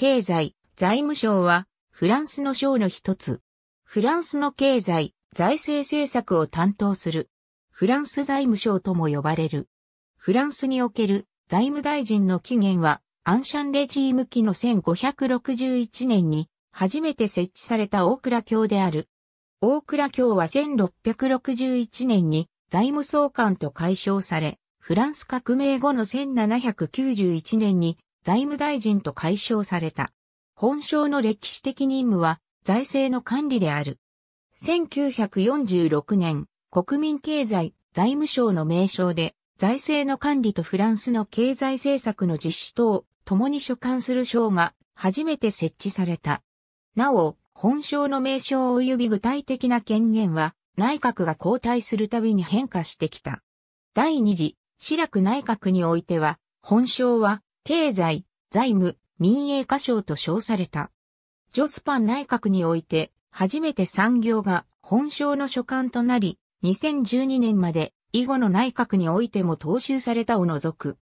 経済、財務省は、フランスの省の一つ。フランスの経済、財政政策を担当する。フランス財務省とも呼ばれる。フランスにおける財務大臣の起源は、アンシャンレジーム期の1561年に、初めて設置された大倉卿である。大倉卿は1661年に財務総監と解消され、フランス革命後の1791年に財務大臣と解消された。本省の歴史的任務は財政の管理である。1946年、国民経済財務省の名称で財政の管理とフランスの経済政策の実施等を共に所管する省が初めて設置された。なお、本省の名称及び具体的な権限は内閣が交代するたびに変化してきた。第二次、シラク内閣においては、本省は経済、財務、民営化省と称された。ジョスパン内閣において、初めて産業が本省の所管となり、2012年まで以後の内閣においても踏襲されたを除く。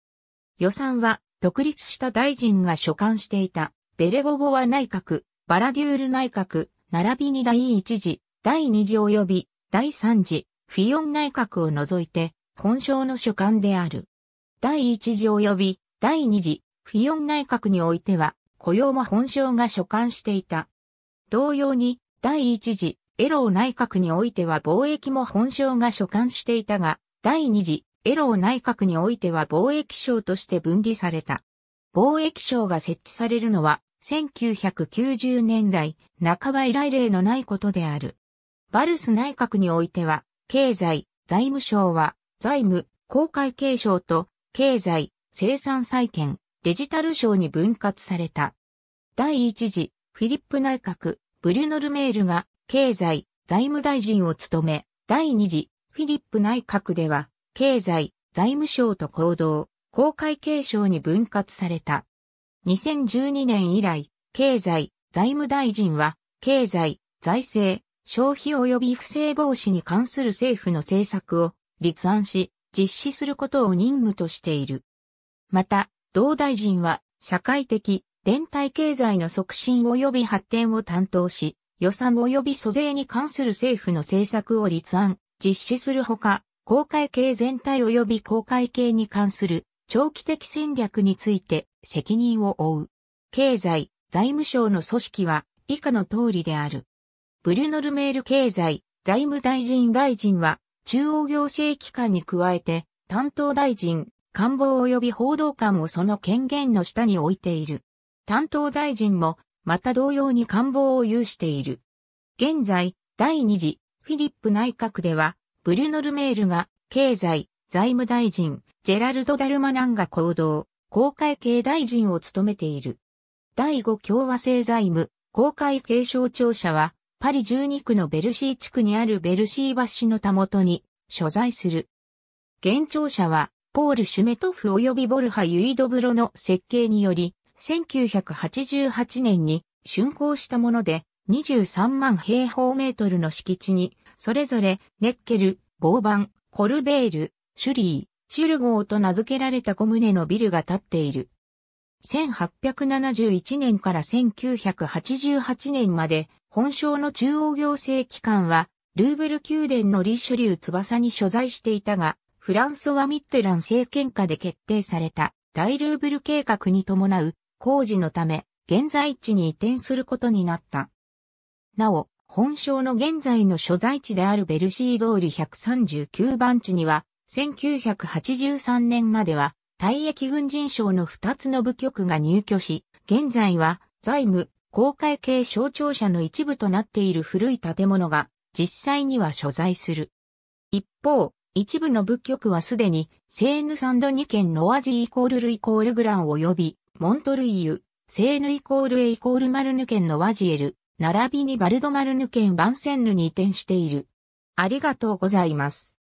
予算は独立した大臣が所管していたベレゴボワ内閣、バラデュール内閣、並びに第1次、第2次及び第3次、フィヨン内閣を除いて本省の所管である。第1次及び第二次、フィヨン内閣においては、雇用も本省が所管していた。同様に、第一次、エロー内閣においては貿易も本省が所管していたが、第二次、エロー内閣においては貿易省として分離された。貿易省が設置されるのは、1990年代半ば以来例のないことである。バルス内閣においては、経済、財務省は、財務、公開継承と、経済、生産再建、デジタル省に分割された。第一次、フィリップ内閣、ブリュノルメールが経済、財務大臣を務め、第二次、フィリップ内閣では、経済、財務省と行動、公開継承に分割された。2012年以来、経済、財務大臣は、経済、財政、消費及び不正防止に関する政府の政策を立案し、実施することを任務としている。また、同大臣は、社会的、連帯経済の促進及び発展を担当し、予算及び租税に関する政府の政策を立案、実施するほか、公開系全体及び公開系に関する長期的戦略について責任を負う。経済、財務省の組織は以下の通りである。ブリュノルメール経済、財務大臣大臣は中央行政機関に加えて担当大臣、官房及び報道官をその権限の下に置いている。担当大臣も、また同様に官房を有している。現在、第二次、フィリップ内閣では、ブリュノルメールが、経済、財務大臣、ジェラルド・ダルマナンが行動、公会系大臣を務めている。第5共和制財務、公会継省庁舎は、パリ12区のベルシー地区にあるベルシー橋のたもとに、所在する。現庁舎は、ポール・シュメトフ及びボルハ・ユイドブロの設計により、1988年に竣工したもので、23万平方メートルの敷地に、それぞれ、ネッケル、ボーバン、コルベール、シュリー、シュルゴーと名付けられた小棟のビルが建っている。1871年から1988年まで、本省の中央行政機関は、ルーブル宮殿のリシュリュー翼に所在していたが、フランソワ・ミッテラン政権下で決定された大ルーブル計画に伴う工事のため現在地に移転することになった。なお、本省の現在の所在地であるベルシー通り139番地には、1983年までは、退役軍人省の2つの部局が入居し、現在は財務、公開系省庁舎の一部となっている古い建物が、実際には所在する。一方、一部の仏局はすでに、セーヌサンドニ県のオアジーイコールルイコールグラン及び、モントルイユ、セーヌイコールエイコールマルヌ県のワジエル、並びにバルドマルヌ県バンセンヌに移転している。ありがとうございます。